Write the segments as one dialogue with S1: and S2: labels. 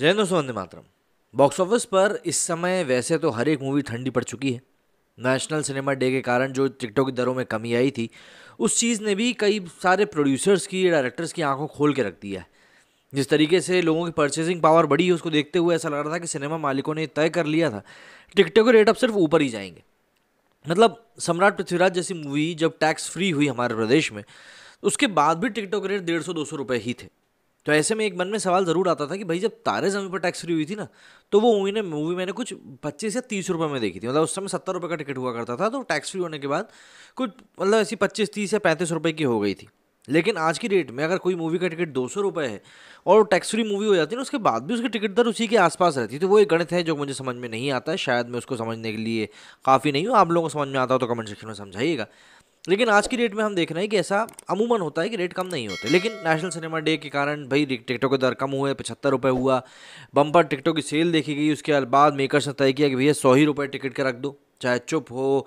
S1: Jayendra Vande Mataram box office पर इस समय वैसे तो हर एक मूवी ठंडी पड़ चुकी है नेशनल सिनेमा डे के कारण जो टिकटों की दरों में कमी आई थी उस चीज़ ने भी कई सारे प्रोड्यूसर्स की डायरेक्टर्स की आंखों खोल के रख दिया है जिस तरीके से लोगों की परचेसिंग पावर बढ़ी है उसको देखते हुए ऐसा लग रहा था कि सिनेमा मालिकों ने तय कर लिया था टिकटों के रेट अब सिर्फ ऊपर ही जाएंगे मतलब सम्राट पृथ्वीराज जैसी मूवी जब टैक्स फ्री हुई हमारे प्रदेश में तो उसके बाद भी टिकटों के रेट डेढ़ सौ दो सौ रुपये ही थे तो ऐसे में एक मन में सवाल ज़रूर आता था कि भाई जब तारे जमीन पर टैक्स फ्री हुई थी ना तो वो मूवी ने मूवी मैंने कुछ पच्चीस या तीस रुपये में देखी थी मतलब उस समय सत्तर रुपये का टिकट हुआ करता था तो टैक्स फ्री होने के बाद कुछ मतलब ऐसी पच्चीस तीस या पैंतीस रुपये की हो गई थी लेकिन आज की डेट में अगर कोई मूवी का टिकट दो सौ रुपये है और टैक्स फ्री मूवी हो जाती है ना उसके बाद भी उसकी टिकट दर उसी के आसपास रहती है तो वो एक गणित है जो मुझे समझ में नहीं आता है शायद मैं उसको समझने के लिए काफ़ी नहीं हूँ आप लोगों को समझ में आता हो तो कमेंट सेक्शन में समझाइएगा लेकिन आज की डेट में हम देख रहे हैं कि ऐसा अमूमन होता है कि रेट कम नहीं होते लेकिन नेशनल सिनेमा डे के कारण भाई टिकटों के दर कम हुए पचहत्तर रुपये हुआ बम्पर टिकटों की सेल देखी गई उसके बाद मेकर्स ने तय किया कि भैया सौ ही रुपये टिकट का रख दो चाहे चुप हो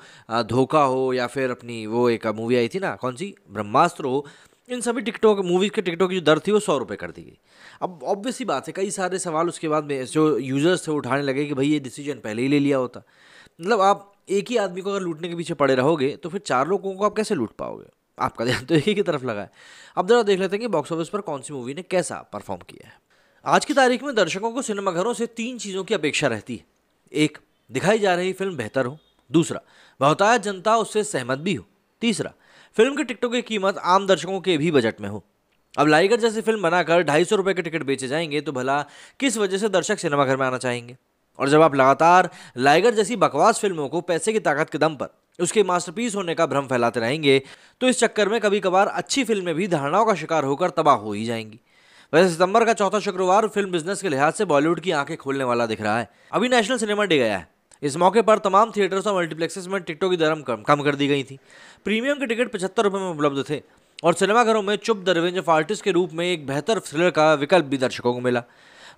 S1: धोखा हो या फिर अपनी वो एक मूवी आई थी ना कौन सी ब्रह्मास्त्र हो इन सभी टिकटों के मूवीज़ के टिकटों की जो दर थी वो सौ रुपये कर दी गई अब ऑब्वियस ही बात है कई सारे सवाल उसके बाद में जो यूज़र्स थे वो उठाने लगे कि भाई ये डिसीजन पहले ही ले लिया होता मतलब आप एक ही आदमी को अगर लूटने के पीछे पड़े रहोगे तो फिर चार लोगों को आप कैसे लूट पाओगे आपका ध्यान तो एक ही की तरफ लगा है अब जरा देख लेते हैं कि बॉक्स ऑफिस पर कौन सी मूवी ने कैसा परफॉर्म किया है आज की तारीख में दर्शकों को सिनेमाघरों से तीन चीज़ों की अपेक्षा रहती है एक दिखाई जा रही फिल्म बेहतर हो दूसरा बहुतायत जनता उससे सहमत भी हो तीसरा फिल्म की टिकटों की कीमत आम दर्शकों के भी बजट में हो अब लाइगर जैसी फिल्म बनाकर ढाई सौ रुपये के टिकट बेचे जाएंगे तो भला किस वजह से दर्शक सिनेमाघर में आना चाहेंगे और जब आप लगातार लाइगर जैसी बकवास फिल्मों को पैसे की ताकत के दम पर उसके मास्टरपीस होने का भ्रम फैलाते रहेंगे तो इस चक्कर में कभी कभार अच्छी फिल्में भी धारणाओं का शिकार होकर तबाह हो ही जाएंगी वैसे सितंबर का चौथा शुक्रवार फिल्म बिजनेस के लिहाज से बॉलीवुड की आंखें खोलने वाला दिख रहा है अभी नेशनल सिनेमा डे गया है इस मौके पर तमाम थिएटर्स और मल्टीप्लेक्सेस में टिकटों की दरम कम, कर दी गई थी प्रीमियम के टिकट पचहत्तर रुपये में उपलब्ध थे और सिनेमाघरों में चुप द ऑफ आर्टिस्ट के रूप में एक बेहतर थ्रिलर का विकल्प भी दर्शकों को मिला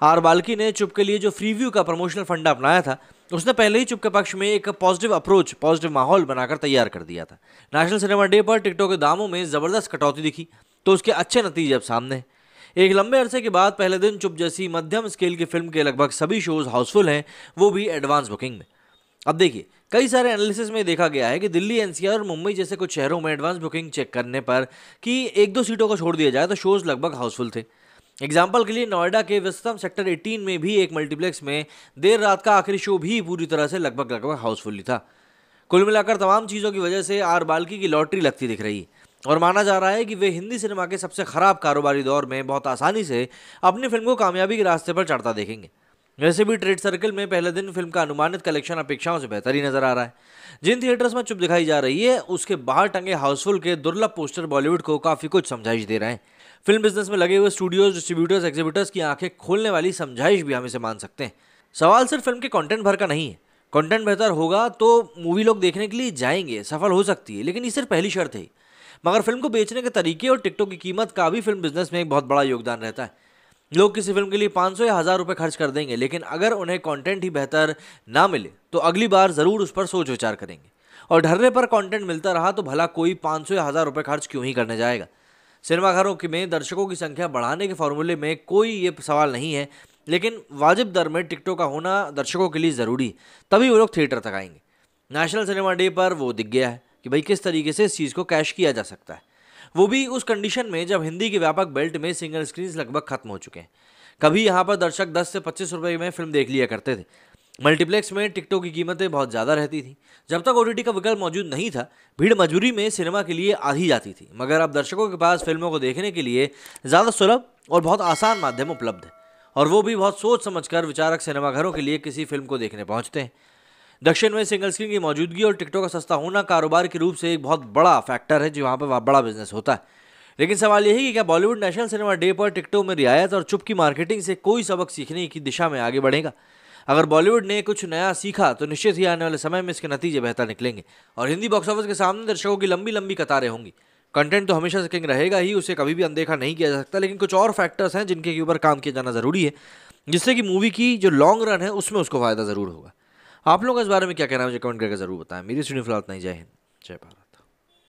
S1: आर बाल्की ने चुप के लिए जो फ्री व्यू का प्रमोशनल फंडा अपनाया था उसने पहले ही चुप के पक्ष में एक पॉजिटिव अप्रोच पॉजिटिव माहौल बनाकर तैयार कर दिया था नेशनल सिनेमा डे पर टिकटों के दामों में ज़बरदस्त कटौती दिखी तो उसके अच्छे नतीजे अब सामने हैं एक लंबे अरसे के बाद पहले दिन चुप जैसी मध्यम स्केल की फिल्म के लगभग सभी शोज हाउसफुल हैं वो भी एडवांस बुकिंग में अब देखिए कई सारे एनालिसिस में देखा गया है कि दिल्ली एनसीआर और मुंबई जैसे कुछ शहरों में एडवांस बुकिंग चेक करने पर कि एक दो सीटों को छोड़ दिया जाए तो शोज लगभग हाउसफुल थे एग्जाम्पल के लिए नोएडा के व्यस्तम सेक्टर 18 में भी एक मल्टीप्लेक्स में देर रात का आखिरी शो भी पूरी तरह से लगभग लगभग हाउसफुल था कुल मिलाकर तमाम चीज़ों की वजह से आर बाल्की की लॉटरी लगती दिख रही और माना जा रहा है कि वे हिंदी सिनेमा के सबसे ख़राब कारोबारी दौर में बहुत आसानी से अपनी फिल्म को कामयाबी के रास्ते पर चढ़ता देखेंगे वैसे भी ट्रेड सर्कल में पहले दिन फिल्म का अनुमानित कलेक्शन अपेक्षाओं से बेहतर ही नजर आ रहा है जिन थिएटर्स में चुप दिखाई जा रही है उसके बाहर टंगे हाउसफुल के दुर्लभ पोस्टर बॉलीवुड को काफ़ी कुछ समझाइश दे रहे हैं फिल्म बिजनेस में लगे हुए स्टूडियोज डिस्ट्रीब्यूटर्स एग्जीबिटर्स की आंखें खोलने वाली समझाइश भी हम इसे मान सकते हैं सवाल सिर्फ फिल्म के कंटेंट भर का नहीं है कंटेंट बेहतर होगा तो मूवी लोग देखने के लिए जाएंगे सफल हो सकती है लेकिन ये सिर्फ पहली शर्त है मगर फिल्म को बेचने के तरीके और टिकटों की कीमत का भी फिल्म बिजनेस में एक बहुत बड़ा योगदान रहता है लोग किसी फिल्म के लिए 500 या हज़ार रुपये खर्च कर देंगे लेकिन अगर उन्हें कंटेंट ही बेहतर ना मिले तो अगली बार ज़रूर उस पर सोच विचार करेंगे और ढरने पर कंटेंट मिलता रहा तो भला कोई 500 या हज़ार रुपये खर्च क्यों ही करने जाएगा सिनेमाघरों में दर्शकों की संख्या बढ़ाने के फार्मूले में कोई ये सवाल नहीं है लेकिन वाजिब दर में टिकटों का होना दर्शकों के लिए ज़रूरी तभी वो लोग थिएटर तक आएंगे नेशनल सिनेमा डे पर वो दिख गया है कि भाई किस तरीके से इस चीज़ को कैश किया जा सकता है वो भी उस कंडीशन में जब हिंदी के व्यापक बेल्ट में सिंगल स्क्रीन लगभग खत्म हो चुके हैं कभी यहाँ पर दर्शक 10 से 25 रुपए में फिल्म देख लिया करते थे मल्टीप्लेक्स में टिकटों की कीमतें बहुत ज़्यादा रहती थी जब तक ओ का विकल्प मौजूद नहीं था भीड़ मजबूरी में सिनेमा के लिए आधी जाती थी मगर अब दर्शकों के पास फिल्मों को देखने के लिए ज़्यादा सुलभ और बहुत आसान माध्यम उपलब्ध है और वो भी बहुत सोच समझकर विचारक सिनेमाघरों के लिए किसी फिल्म को देखने पहुँचते हैं दक्षिण में सिंगल स्क्रीन की मौजूदगी और टिकटों का सस्ता होना कारोबार के रूप से एक बहुत बड़ा फैक्टर है जो वहाँ पर बड़ा बिजनेस होता है लेकिन सवाल यही कि क्या बॉलीवुड नेशनल सिनेमा डे पर टिकटों में रियायत और चुप की मार्केटिंग से कोई सबक सीखने की दिशा में आगे बढ़ेगा अगर बॉलीवुड ने कुछ नया सीखा तो निश्चित ही आने वाले समय में इसके नतीजे बेहतर निकलेंगे और हिंदी बॉक्स ऑफिस के सामने दर्शकों की लंबी लंबी कतारें होंगी कंटेंट तो हमेशा से किंग रहेगा ही उसे कभी भी अनदेखा नहीं किया जा सकता लेकिन कुछ और फैक्टर्स हैं जिनके ऊपर काम किया जाना ज़रूरी है जिससे कि मूवी की जो लॉन्ग रन है उसमें उसको फ़ायदा ज़रूर होगा आप लोगों का इस बारे में क्या कहना है मुझे कमेंट करके ज़रूर बताएं मेरी सुनी फिलहाल नहीं जय हिंद जय भारत